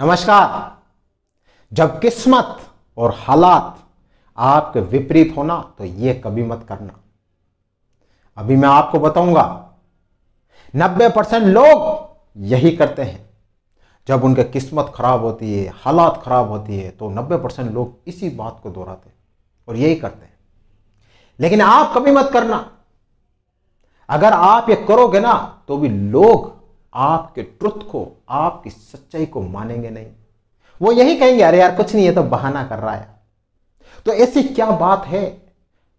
नमस्कार जब किस्मत और हालात आपके विपरीत होना तो यह कभी मत करना अभी मैं आपको बताऊंगा 90 परसेंट लोग यही करते हैं जब उनके किस्मत खराब होती है हालात खराब होती है तो 90 परसेंट लोग इसी बात को दोहराते हैं और यही करते हैं लेकिन आप कभी मत करना अगर आप ये करोगे ना तो भी लोग आपके ट्रुथ को आपकी सच्चाई को मानेंगे नहीं वो यही कहेंगे अरे यार कुछ नहीं है तो बहाना कर रहा है तो ऐसी क्या बात है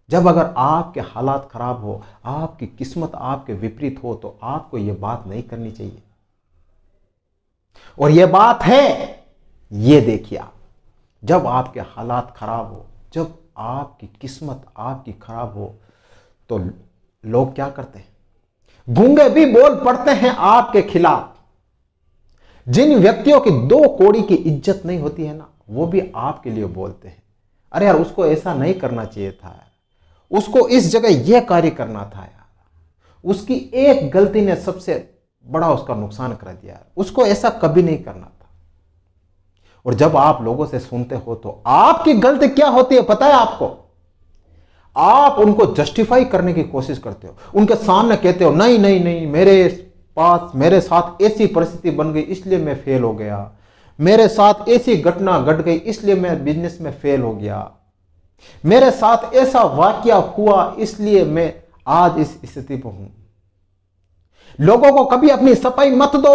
जब अगर आपके हालात खराब हो आपकी किस्मत आपके विपरीत हो तो आपको यह बात नहीं करनी चाहिए और यह बात है ये देखिए आप जब आपके हालात खराब हो जब आपकी किस्मत आपकी खराब हो तो लोग क्या करते हैं गूंगे भी बोल पड़ते हैं आपके खिलाफ जिन व्यक्तियों की दो कोड़ी की इज्जत नहीं होती है ना वो भी आपके लिए बोलते हैं अरे यार उसको ऐसा नहीं करना चाहिए था उसको इस जगह यह कार्य करना था यार उसकी एक गलती ने सबसे बड़ा उसका नुकसान कर दिया यार उसको ऐसा कभी नहीं करना था और जब आप लोगों से सुनते हो तो आपकी गलती क्या होती है पता है आपको आप उनको जस्टिफाई करने की कोशिश करते हो उनके सामने कहते हो नहीं नहीं नहीं मेरे पास मेरे साथ ऐसी परिस्थिति बन गई इसलिए मैं फेल हो गया मेरे साथ ऐसी घटना घट गट गई इसलिए मैं बिजनेस में फेल हो गया मेरे साथ ऐसा वाक्य हुआ इसलिए मैं आज इस स्थिति पर हूं लोगों को कभी अपनी सफाई मत दो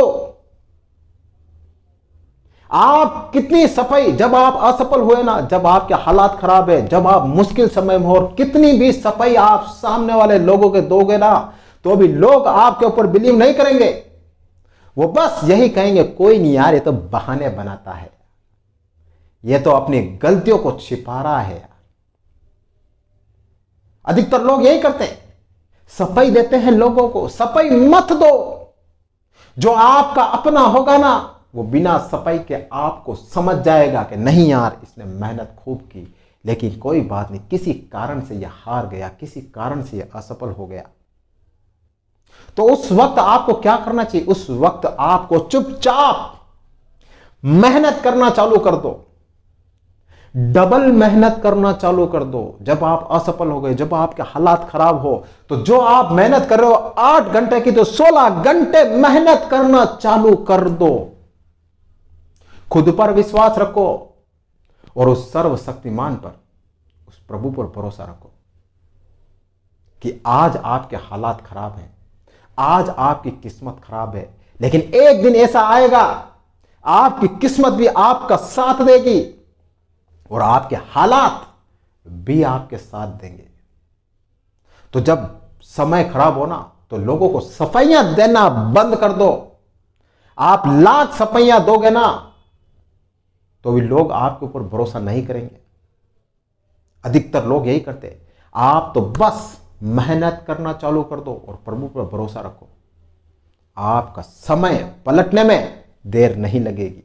आप कितनी सफाई जब आप असफल हुए ना जब आपके हालात खराब है जब आप मुश्किल समय में हो कितनी भी सफाई आप सामने वाले लोगों के दोगे ना तो भी लोग आपके ऊपर बिलीव नहीं करेंगे वो बस यही कहेंगे कोई नहीं यार ये तो बहाने बनाता है ये तो अपनी गलतियों को छिपा रहा है अधिकतर लोग यही करते हैं सफाई देते हैं लोगों को सफाई मत दो जो आपका अपना होगा ना वो बिना सफाई के आपको समझ जाएगा कि नहीं यार इसने मेहनत खूब की लेकिन कोई बात नहीं किसी कारण से यह हार गया किसी कारण से यह असफल हो गया तो उस वक्त आपको क्या करना चाहिए उस वक्त आपको चुपचाप मेहनत करना चालू कर दो डबल मेहनत करना चालू कर दो जब आप असफल हो गए जब आपके हालात खराब हो तो जो आप मेहनत कर रहे हो आठ घंटे की तो सोलह घंटे मेहनत करना चालू कर दो खुद पर विश्वास रखो और उस सर्वशक्तिमान पर उस प्रभु पर भरोसा रखो कि आज आपके हालात खराब हैं आज आपकी किस्मत खराब है लेकिन एक दिन ऐसा आएगा आपकी किस्मत भी आपका साथ देगी और आपके हालात भी आपके साथ देंगे तो जब समय खराब हो ना तो लोगों को सफाइयां देना बंद कर दो आप लाख सफाइयां दोगे ना तो भी लोग आपके ऊपर भरोसा नहीं करेंगे अधिकतर लोग यही करते हैं आप तो बस मेहनत करना चालू कर दो और प्रभु पर भरोसा रखो आपका समय पलटने में देर नहीं लगेगी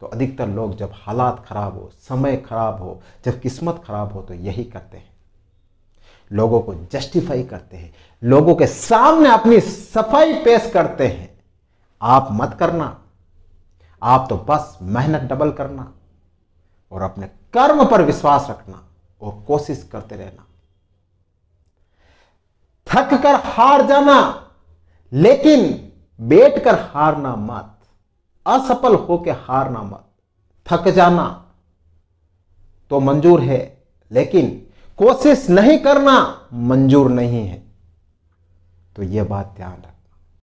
तो अधिकतर लोग जब हालात खराब हो समय खराब हो जब किस्मत खराब हो तो यही करते हैं लोगों को जस्टिफाई करते हैं लोगों के सामने अपनी सफाई पेश करते हैं आप मत करना आप तो बस मेहनत डबल करना और अपने कर्म पर विश्वास रखना और कोशिश करते रहना थक कर हार जाना लेकिन बैठ कर हारना मत असफल होकर हारना मत थक जाना तो मंजूर है लेकिन कोशिश नहीं करना मंजूर नहीं है तो यह बात ध्यान रख